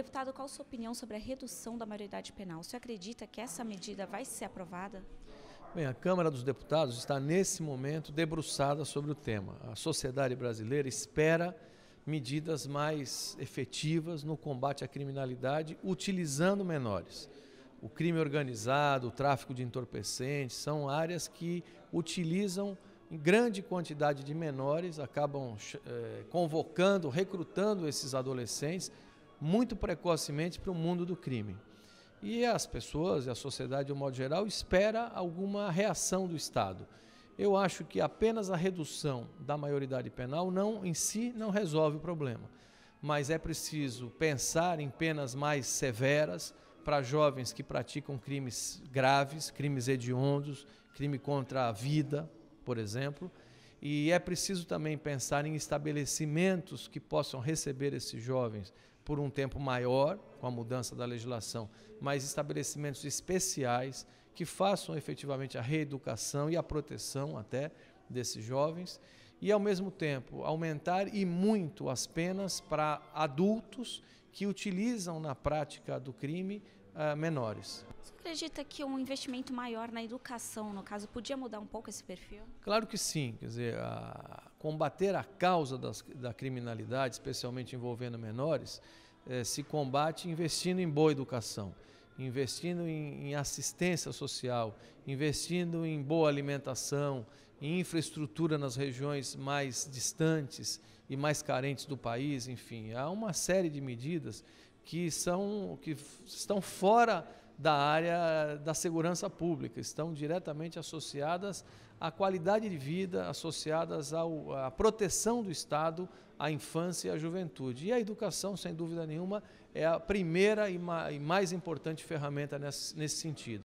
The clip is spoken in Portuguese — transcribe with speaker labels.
Speaker 1: Deputado, qual a sua opinião sobre a redução da maioridade penal? Você acredita que essa medida vai ser aprovada?
Speaker 2: Bem, a Câmara dos Deputados está nesse momento debruçada sobre o tema. A sociedade brasileira espera medidas mais efetivas no combate à criminalidade utilizando menores. O crime organizado, o tráfico de entorpecentes são áreas que utilizam em grande quantidade de menores, acabam eh, convocando, recrutando esses adolescentes muito precocemente para o mundo do crime. E as pessoas e a sociedade, de um modo geral, espera alguma reação do Estado. Eu acho que apenas a redução da maioridade penal não em si não resolve o problema, mas é preciso pensar em penas mais severas para jovens que praticam crimes graves, crimes hediondos, crime contra a vida, por exemplo, e é preciso também pensar em estabelecimentos que possam receber esses jovens por um tempo maior com a mudança da legislação, mas estabelecimentos especiais que façam efetivamente a reeducação e a proteção até desses jovens e ao mesmo tempo aumentar e muito as penas para adultos que utilizam na prática do crime uh, menores. Você
Speaker 1: acredita que um investimento maior na educação, no caso, podia mudar um pouco esse perfil?
Speaker 2: Claro que sim, quer dizer, a combater a causa das, da criminalidade, especialmente envolvendo menores, eh, se combate investindo em boa educação, investindo em, em assistência social, investindo em boa alimentação, em infraestrutura nas regiões mais distantes e mais carentes do país, enfim, há uma série de medidas que são que estão fora da área da segurança pública, estão diretamente associadas à qualidade de vida, associadas ao, à proteção do Estado à infância e à juventude. E a educação, sem dúvida nenhuma, é a primeira e mais importante ferramenta nesse sentido.